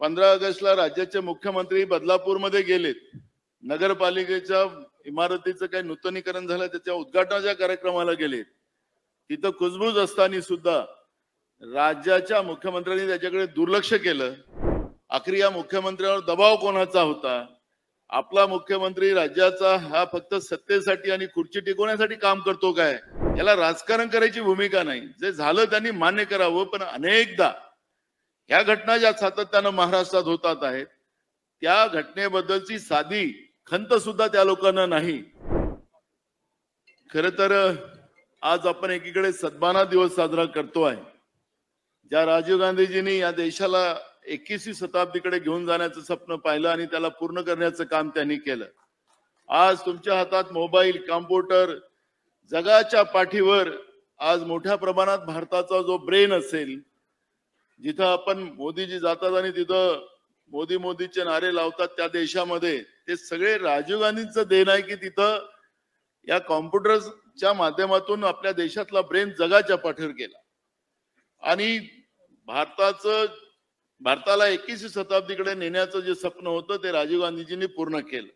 पंधरा ऑगस्टला राज्याचे मुख्यमंत्री बदलापूर मध्ये गेलेत नगरपालिकेच्या इमारतीचं काही नूतनीकरण झालं त्याच्या उद्घाटनाच्या कार्यक्रमाला गेलेत तिथं कुजबूज असताना सुद्धा राज्याच्या मुख्यमंत्र्यांनी त्याच्याकडे दुर्लक्ष केलं आखरी या मुख्यमंत्र्यांवर दबाव कोणाचा होता आपला मुख्यमंत्री राज्याचा हा फक्त सत्तेसाठी आणि खुर्ची टिकवण्यासाठी काम करतो काय याला राजकारण करायची भूमिका नाही जे झालं त्यांनी मान्य करावं पण अनेकदा ह्या घटना ज्या सातत्यानं महाराष्ट्रात होतात आहेत त्या घटनेबद्दलची साधी खंत सुद्धा त्या लोकांना नाही खर तर आज आपण एकीकडे सद्भावना दिवस साजरा करतो आहे ज्या राजीव गांधीजींनी या देशाला एकवीसवी शताब्दीकडे घेऊन जाण्याचं स्वप्न पाहिलं आणि त्याला पूर्ण करण्याचं काम त्यांनी केलं आज तुमच्या हातात मोबाईल कॉम्प्युटर जगाच्या पाठीवर आज मोठ्या प्रमाणात भारताचा जो ब्रेन असेल जिथं आपण मोदीजी जातात आणि तिथं मोदी मोदीचे नारे लावतात त्या देशामध्ये ते सगळे राजीव गांधींचं देण आहे की तिथं या कॉम्प्युटरच्या माध्यमातून आपल्या देशातला ब्रेन जगाच्या पाठीवर गेला आणि भारताचं भारताला एकवीसवी शताब्दीकडे नेण्याचं जे स्वप्न होतं ते राजीव गांधीजींनी पूर्ण केलं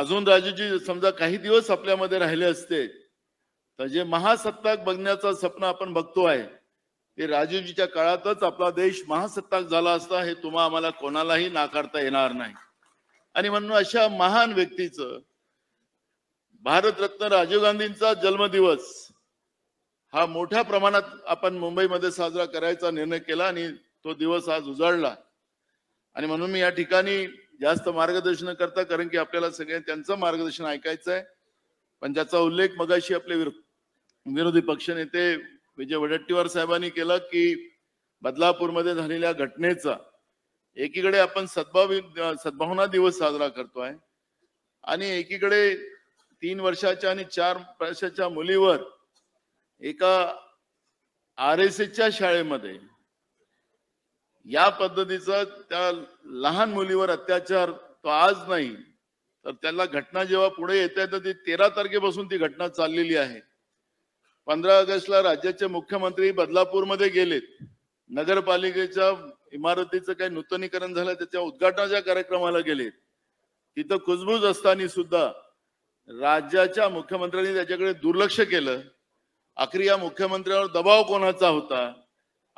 अजून राजूजी समजा काही दिवस आपल्यामध्ये राहिले असते तर जे महासत्ताक बघण्याचं स्वप्न आपण बघतो आहे ते राजीवजीच्या काळातच आपला देश महासत्ताक झाला असता हे तुम्हा आम्हाला कोणालाही नाकारता येणार नाही आणि म्हणून अशा महान व्यक्तीचं भारतरत्न राजीव गांधींचा जन्मदिवस हा मोठ्या प्रमाणात आपण मुंबईमध्ये साजरा करायचा निर्णय केला आणि तो दिवस आज उजाडला आणि म्हणून मी या ठिकाणी जास्त मार्गदर्शन करता कारण की आपल्याला सगळ्या त्यांचं मार्गदर्शन ऐकायचं आहे पण ज्याचा उल्लेख मगाशी आपले विरोधी पक्षनेते विजय वडेट्टीवार साहेबांनी केलं की बदलापूरमध्ये झालेल्या घटनेचा एकीकडे आपण सद्भावी सद्भावना दिवस साजरा करतोय आणि एकीकडे तीन वर्षाच्या आणि चार वर्षाच्या मुलीवर एका आर एस एसच्या शाळेमध्ये या पद्धतीचा त्या लहान मुलीवर अत्याचार तो आज नाही तर त्याला घटना जेव्हा पुढे आहे तर ती तेरा तारखेपासून ती घटना चाललेली आहे पंधरा ऑगस्टला राज्याचे मुख्यमंत्री बदलापूरमध्ये गेलेत नगरपालिकेच्या इमारतीचं काही नूतनीकरण झालं त्याच्या उद्घाटनाच्या कार्यक्रमाला गेलेत तिथं कुजबूज असताना सुद्धा राज्याच्या मुख्यमंत्र्यांनी त्याच्याकडे दुर्लक्ष केलं अखेर या मुख्यमंत्र्यांवर दबाव कोणाचा होता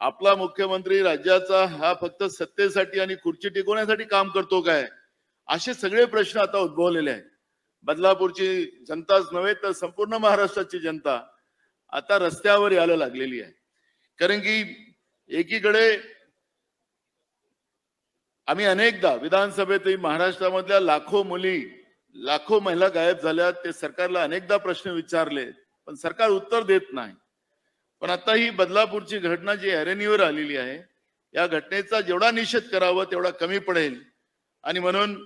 आपला मुख्यमंत्री राज्याचा हा फक्त सत्तेसाठी आणि खुर्ची टिकवण्यासाठी काम करतो काय असे सगळे प्रश्न आता उद्भवलेले आहेत बदलापूरची जनताच नव्हे तर संपूर्ण महाराष्ट्राची जनता आता रस्त्यावर यायला लागलेली आहे कारण की एकीकडे आम्ही अनेकदा विधानसभेतही महाराष्ट्रामधल्या लाखो मुली लाखो महिला गायब झाल्या ते सरकारला अनेकदा प्रश्न विचारले पण सरकार उत्तर देत नाही पण आता ही बदलापूरची घटना जी अरेनीवर आलेली आहे या घटनेचा जेवढा निषेध करावा तेवढा कमी पडेल आणि म्हणून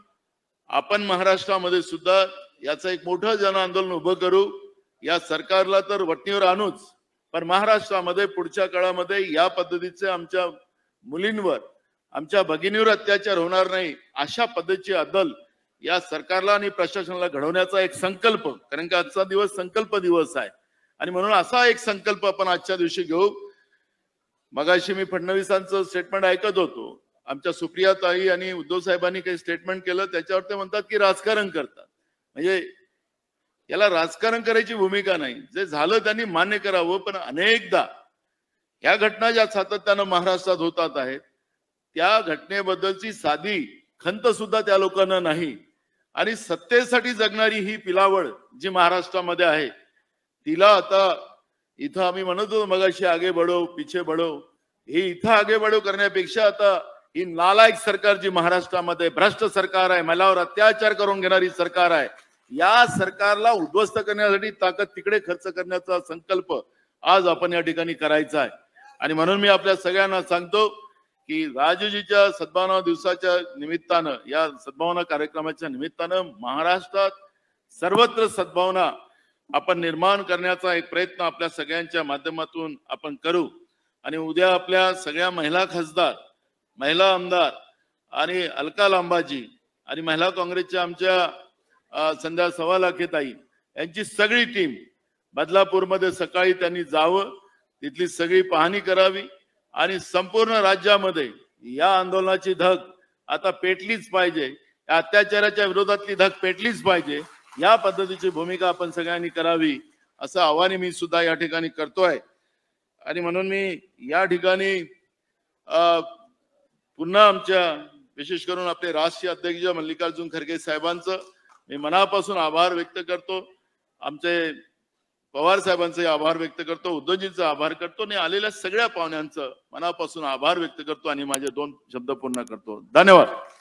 आपण महाराष्ट्रामध्ये सुद्धा याचं एक मोठं जन आंदोलन उभं करू या सरकारला तर वटणीवर आणूच पण महाराष्ट्रामध्ये पुढच्या काळामध्ये या पद्धतीचे आमच्या मुलींवर आमच्या भगिनीवर अत्याचार होणार नाही अशा पद्धतीची अदल या सरकारला आणि प्रशासनाला घडवण्याचा एक संकल्प कारण की आजचा दिवस संकल्प दिवस आहे आणि म्हणून असा एक संकल्प आपण आजच्या दिवशी घेऊ मगाशी मी फडणवीसांचं स्टेटमेंट ऐकत होतो आमच्या सुप्रिया ताई आणि उद्धव साहेबांनी काही स्टेटमेंट केलं त्याच्यावर ते म्हणतात की राजकारण करतात म्हणजे याला राजकारण करायची भूमिका नाही जे झालं त्यांनी मान्य करावं पण अनेकदा या घटना ज्या सातत्यानं महाराष्ट्रात होतात आहेत त्या घटनेबद्दलची साधी खंत सुद्धा त्या लोकांना नाही आणि सत्तेसाठी जगणारी ही पिलावळ जी महाराष्ट्रामध्ये आहे तिला आता इथं आम्ही म्हणत होतो मगाशी आगे बढो पिछे बढो हे इथं आगे बढो करण्यापेक्षा आता ही नालायक सरकार जी महाराष्ट्रामध्ये भ्रष्ट सरकार आहे महिलावर अत्याचार करून घेणारी सरकार आहे या सरकारला उद्ध्वस्त करण्यासाठी ताकद तिकडे खर्च करण्याचा संकल्प आज आपण या ठिकाणी करायचा आहे आणि म्हणून मी आपल्या सगळ्यांना सांगतो की राजूजीच्या सद्भावना दिवसाच्या निमित्तानं या सद्भावना कार्यक्रमाच्या निमित्तानं महाराष्ट्रात सर्वत्र सद्भावना आपण निर्माण करण्याचा एक प्रयत्न आपल्या सगळ्यांच्या माध्यमातून आपण करू आणि उद्या आपल्या सगळ्या महिला खासदार महिला आमदार आणि अलका लांबाजी आणि महिला काँग्रेसच्या आमच्या संध्या सव्वा लाख ताई यांची सगळी टीम बदलापूरमध्ये सकाळी त्यांनी जावं तिथली सगळी पाहणी करावी आणि संपूर्ण राज्यामध्ये या आंदोलनाची धग आता पेटलीच पाहिजे अत्याचाराच्या विरोधातली धग पेटलीच पाहिजे या पद्धतीची भूमिका आपण सगळ्यांनी करावी असं आव्हाने मी सुद्धा या ठिकाणी करतोय आणि म्हणून मी या ठिकाणी पुन्हा आमच्या विशेष करून आपले राष्ट्रीय अध्यक्ष मल्लिकार्जुन खरगे साहेबांचं मी मनापासून आभार व्यक्त करतो आमचे पवार साहेबांचे आभार व्यक्त करतो उद्धवजींचा आभार करतो आणि आलेल्या सगळ्या पाहुण्यांचं मनापासून आभार व्यक्त करतो आणि माझे दोन शब्द पूर्ण करतो धन्यवाद